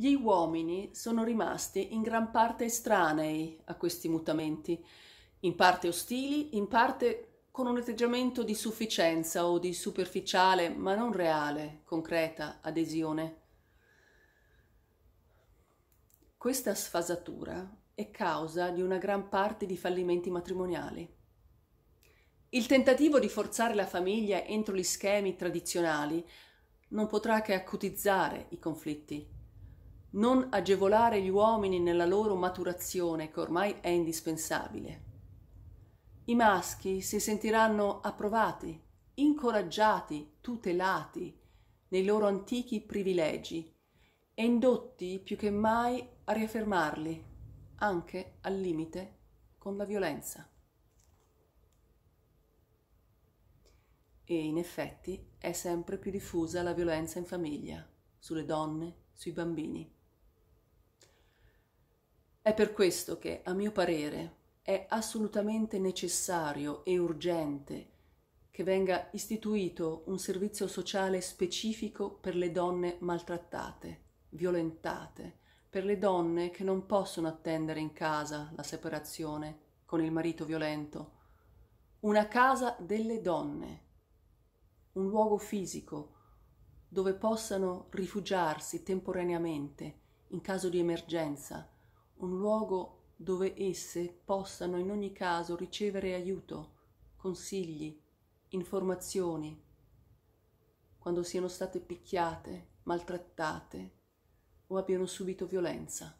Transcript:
Gli uomini sono rimasti in gran parte estranei a questi mutamenti, in parte ostili, in parte con un atteggiamento di sufficienza o di superficiale, ma non reale, concreta adesione. Questa sfasatura è causa di una gran parte di fallimenti matrimoniali. Il tentativo di forzare la famiglia entro gli schemi tradizionali non potrà che acutizzare i conflitti non agevolare gli uomini nella loro maturazione che ormai è indispensabile. I maschi si sentiranno approvati, incoraggiati, tutelati nei loro antichi privilegi e indotti più che mai a riaffermarli, anche al limite con la violenza. E in effetti è sempre più diffusa la violenza in famiglia, sulle donne, sui bambini. È per questo che, a mio parere, è assolutamente necessario e urgente che venga istituito un servizio sociale specifico per le donne maltrattate, violentate, per le donne che non possono attendere in casa la separazione con il marito violento. Una casa delle donne, un luogo fisico dove possano rifugiarsi temporaneamente in caso di emergenza, un luogo dove esse possano in ogni caso ricevere aiuto, consigli, informazioni, quando siano state picchiate, maltrattate o abbiano subito violenza.